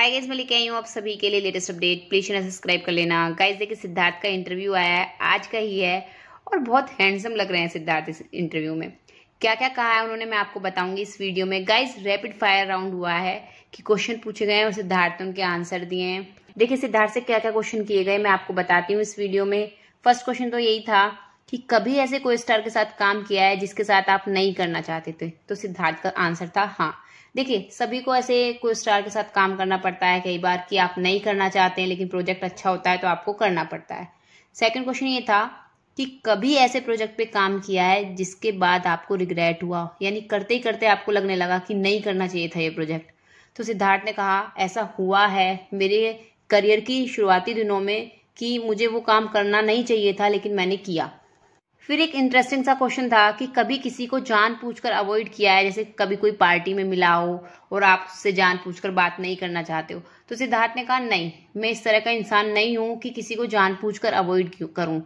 hi guys मैं लेके आई हूँ आप सभी के लिए latest update please channel subscribe कर लेना गाइज देखिए सिद्धार्थ का इंटरव्यू आया है आज का ही है और बहुत हैंडसम लग रहे हैं सिद्धार्थ इस इंटरव्यू में क्या क्या कहा है उन्होंने मैं आपको बताऊंगी इस वीडियो में गाइज रैपिड फायर राउंड हुआ है कि क्वेश्चन पूछे गए हैं और सिद्धार्थ ने उनके आंसर दिए हैं देखिए सिद्धार्थ से क्या क्या क्वेश्चन किए गए मैं आपको बताती हूँ इस वीडियो में फर्स्ट क्वेश्चन तो यही था कि कभी ऐसे कोई स्टार के साथ काम किया है जिसके साथ आप नहीं करना चाहते थे तो सिद्धार्थ का आंसर था हाँ देखिए सभी को ऐसे कोई स्टार के साथ काम करना पड़ता है कई बार कि आप नहीं करना चाहते हैं लेकिन प्रोजेक्ट अच्छा होता है तो आपको करना पड़ता है सेकंड क्वेश्चन ये था कि कभी ऐसे प्रोजेक्ट पे काम किया है जिसके बाद आपको रिग्रेट हुआ यानी करते ही करते आपको लगने लगा कि नहीं करना चाहिए था ये प्रोजेक्ट तो सिद्धार्थ ने कहा ऐसा हुआ है मेरे करियर की शुरुआती दिनों में कि मुझे वो काम करना नहीं चाहिए था लेकिन मैंने किया फिर एक इंटरेस्टिंग सा क्वेश्चन था कि कभी किसी को जान पूछ कर अवॉइड किया है जैसे कभी कोई पार्टी में मिला हो और आप उससे जान पूछ कर बात नहीं करना चाहते हो तो सिद्धार्थ ने कहा नहीं मैं इस तरह का इंसान नहीं हूँ कि किसी को जान पूछ कर अवॉइड करूँ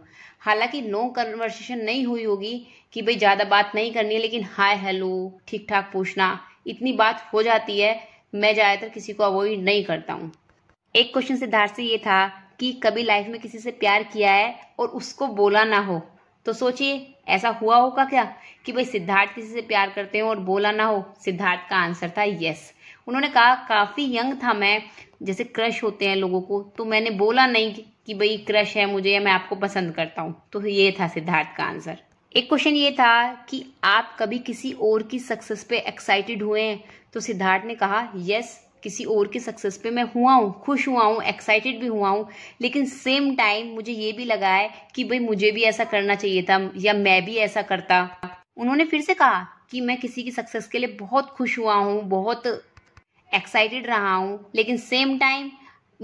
हालांकि नो कन्वर्सेशन नहीं हुई होगी कि भाई ज़्यादा बात नहीं करनी है लेकिन हाय हेलो ठीक ठाक पूछना इतनी बात हो जाती है मैं ज़्यादातर किसी को अवॉइड नहीं करता हूँ एक क्वेश्चन सिद्धार्थ से ये था कि कभी लाइफ में किसी से प्यार किया है और उसको बोला ना हो तो सोचिए ऐसा हुआ होगा क्या कि भाई सिद्धार्थ किसी से प्यार करते हो और बोला ना हो सिद्धार्थ का आंसर था यस उन्होंने कहा काफ़ी यंग था मैं जैसे क्रश होते हैं लोगों को तो मैंने बोला नहीं कि भाई क्रश है मुझे या मैं आपको पसंद करता हूँ तो ये था सिद्धार्थ का आंसर एक क्वेश्चन ये था कि आप कभी किसी और की सक्सेस पे एक्साइटेड हुए हैं तो सिद्धार्थ ने कहा यस किसी और के सक्सेस पे मैं हुआ हूँ खुश हुआ हूँ एक्साइटेड भी हुआ हूँ लेकिन सेम टाइम मुझे ये भी लगा है कि भाई मुझे भी ऐसा करना चाहिए था या मैं भी ऐसा करता उन्होंने फिर से कहा कि मैं किसी की सक्सेस के लिए बहुत खुश हुआ हूँ बहुत एक्साइटेड रहा हूँ लेकिन सेम टाइम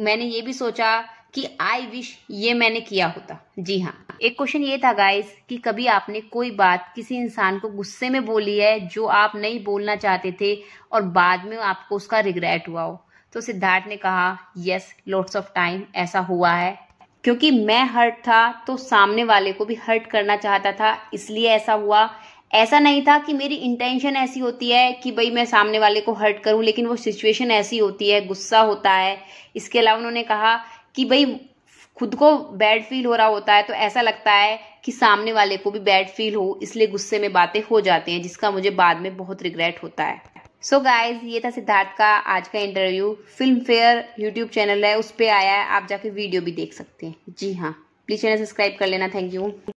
मैंने ये भी सोचा कि आई विश ये मैंने किया होता जी हाँ एक क्वेश्चन ये था गाइस कि कभी आपने कोई बात किसी इंसान को गुस्से में बोली है जो आप नहीं बोलना चाहते थे और बाद में आपको उसका रिग्रेट हुआ हो तो सिद्धार्थ ने कहा यस लॉट्स ऑफ टाइम ऐसा हुआ है क्योंकि मैं हर्ट था तो सामने वाले को भी हर्ट करना चाहता था इसलिए ऐसा हुआ ऐसा नहीं था कि मेरी इंटेंशन ऐसी होती है कि भाई मैं सामने वाले को हर्ट करूं लेकिन वो सिचुएशन ऐसी होती है गुस्सा होता है इसके अलावा उन्होंने कहा कि भाई खुद को बैड फील हो रहा होता है तो ऐसा लगता है कि सामने वाले को भी बैड फील हो इसलिए गुस्से में बातें हो जाती हैं जिसका मुझे बाद में बहुत रिग्रेट होता है सो so गाइज ये था सिद्धार्थ का आज का interview Filmfare YouTube channel है उस पर आया है आप जाके वीडियो भी देख सकते हैं जी हाँ प्लीज चैनल सब्सक्राइब कर लेना थैंक यू